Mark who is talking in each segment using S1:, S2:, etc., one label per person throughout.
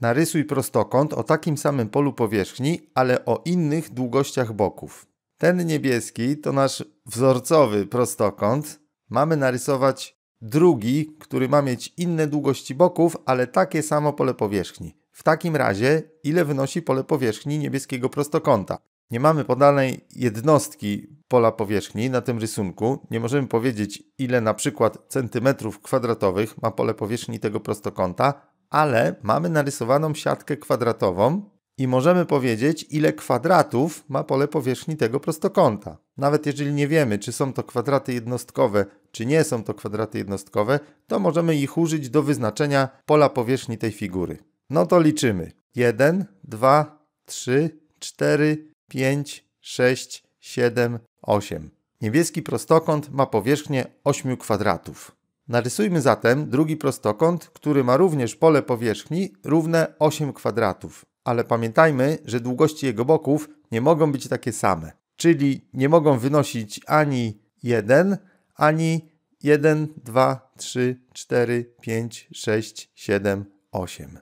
S1: Narysuj prostokąt o takim samym polu powierzchni, ale o innych długościach boków. Ten niebieski to nasz wzorcowy prostokąt. Mamy narysować drugi, który ma mieć inne długości boków, ale takie samo pole powierzchni. W takim razie ile wynosi pole powierzchni niebieskiego prostokąta? Nie mamy podanej jednostki pola powierzchni na tym rysunku. Nie możemy powiedzieć ile na przykład centymetrów kwadratowych ma pole powierzchni tego prostokąta, ale mamy narysowaną siatkę kwadratową i możemy powiedzieć, ile kwadratów ma pole powierzchni tego prostokąta. Nawet jeżeli nie wiemy, czy są to kwadraty jednostkowe, czy nie są to kwadraty jednostkowe, to możemy ich użyć do wyznaczenia pola powierzchni tej figury. No to liczymy. 1, 2, 3, 4, 5, 6, 7, 8. Niebieski prostokąt ma powierzchnię 8 kwadratów. Narysujmy zatem drugi prostokąt, który ma również pole powierzchni równe 8 kwadratów. Ale pamiętajmy, że długości jego boków nie mogą być takie same. Czyli nie mogą wynosić ani 1, ani 1, 2, 3, 4, 5, 6, 7, 8.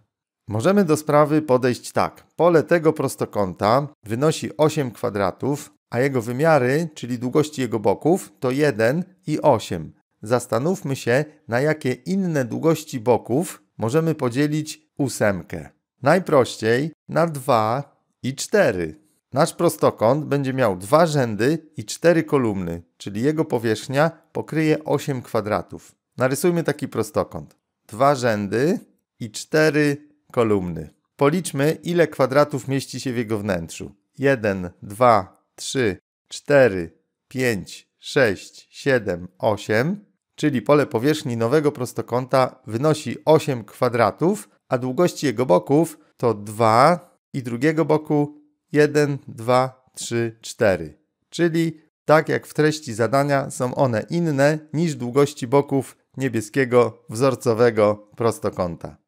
S1: Możemy do sprawy podejść tak. Pole tego prostokąta wynosi 8 kwadratów, a jego wymiary, czyli długości jego boków, to 1 i 8 zastanówmy się, na jakie inne długości boków możemy podzielić ósemkę. Najprościej na 2 i 4. Nasz prostokąt będzie miał dwa rzędy i cztery kolumny, czyli jego powierzchnia pokryje 8 kwadratów. Narysujmy taki prostokąt. Dwa rzędy i cztery kolumny. Policzmy, ile kwadratów mieści się w jego wnętrzu. 1, 2, 3, 4, 5, 6, 7, 8 czyli pole powierzchni nowego prostokąta wynosi 8 kwadratów, a długości jego boków to 2 i drugiego boku 1, 2, 3, 4. Czyli tak jak w treści zadania są one inne niż długości boków niebieskiego wzorcowego prostokąta.